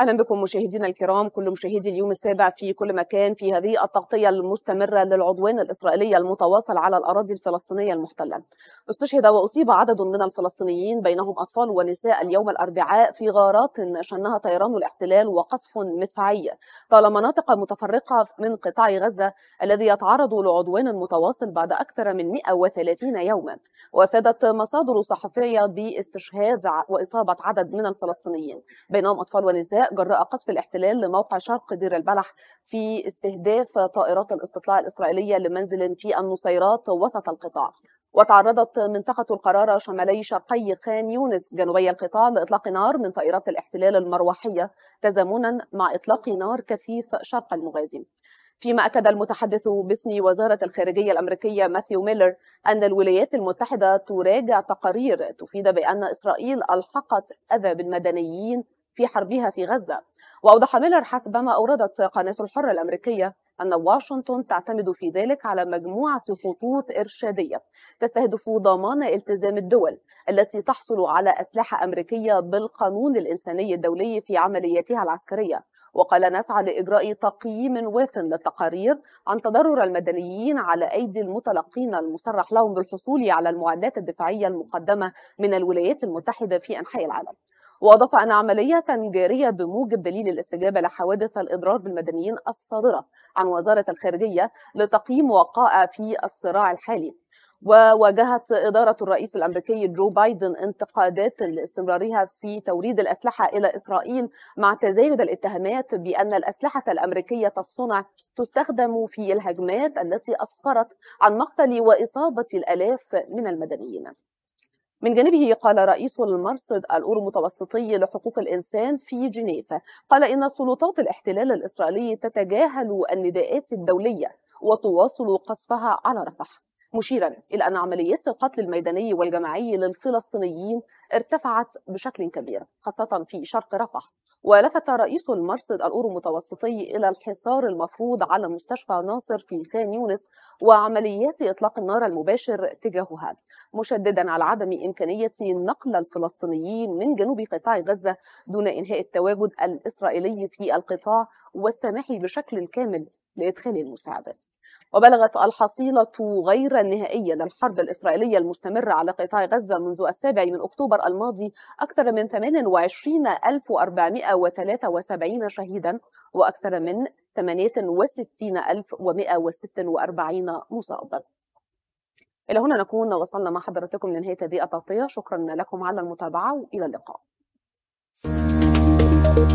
اهلا بكم مشاهدينا الكرام كل مشاهدي اليوم السابع في كل مكان في هذه التغطيه المستمره للعدوان الاسرائيلي المتواصل على الاراضي الفلسطينيه المحتله. استشهد واصيب عدد من الفلسطينيين بينهم اطفال ونساء اليوم الاربعاء في غارات شنها طيران الاحتلال وقصف مدفعي طال مناطق متفرقه من قطاع غزه الذي يتعرض لعدوان متواصل بعد اكثر من 130 يوما. وافادت مصادر صحفيه باستشهاد واصابه عدد من الفلسطينيين بينهم اطفال ونساء جراء قصف الاحتلال لموقع شرق دير البلح في استهداف طائرات الاستطلاع الإسرائيلية لمنزل في النصيرات وسط القطاع وتعرضت منطقة القرارة شمالي شرقي خان يونس جنوبي القطاع لإطلاق نار من طائرات الاحتلال المروحية تزامنا مع إطلاق نار كثيف شرق المغازي فيما أكد المتحدث باسم وزارة الخارجية الأمريكية ماثيو ميلر أن الولايات المتحدة تراجع تقارير تفيد بأن إسرائيل ألحقت أذى بالمدنيين في حربها في غزة وأوضح ميلر حسب ما أوردت قناة الحرة الأمريكية أن واشنطن تعتمد في ذلك على مجموعة خطوط إرشادية تستهدف ضمان التزام الدول التي تحصل على أسلحة أمريكية بالقانون الإنساني الدولي في عملياتها العسكرية وقال نسعى لإجراء تقييم واف للتقارير عن تضرر المدنيين على أيدي المتلقين المصرح لهم بالحصول على المعدات الدفاعية المقدمة من الولايات المتحدة في أنحاء العالم وأضاف أن عملية جارية بموجب دليل الاستجابة لحوادث الإضرار بالمدنيين الصادرة عن وزارة الخارجية لتقييم وقائع في الصراع الحالي وواجهت إدارة الرئيس الأمريكي جو بايدن انتقادات لاستمرارها في توريد الأسلحة إلى إسرائيل مع تزايد الاتهامات بأن الأسلحة الأمريكية الصنع تستخدم في الهجمات التي أسفرت عن مقتل وإصابة الآلاف من المدنيين من جانبه قال رئيس المرصد الأورو متوسطي لحقوق الإنسان في جنيف قال إن سلطات الاحتلال الإسرائيلي تتجاهل النداءات الدولية وتواصل قصفها على رفح مشيرا إلى أن عمليات القتل الميداني والجماعي للفلسطينيين ارتفعت بشكل كبير خاصة في شرق رفح ولفت رئيس المرصد الأورو متوسطي إلى الحصار المفروض على مستشفى ناصر في خان يونس وعمليات إطلاق النار المباشر تجاهها مشددا على عدم إمكانية نقل الفلسطينيين من جنوب قطاع غزة دون إنهاء التواجد الإسرائيلي في القطاع والسماح بشكل كامل لإدخال المساعدات وبلغت الحصيلة غير النهائية للحرب الإسرائيلية المستمرة على قطاع غزة منذ السابع من أكتوبر الماضي أكثر من 28473 شهيدا وأكثر من 68146 مصابا إلى هنا نكون وصلنا مع حضرتكم لنهاية هذه التغطية شكرا لكم على المتابعة وإلى اللقاء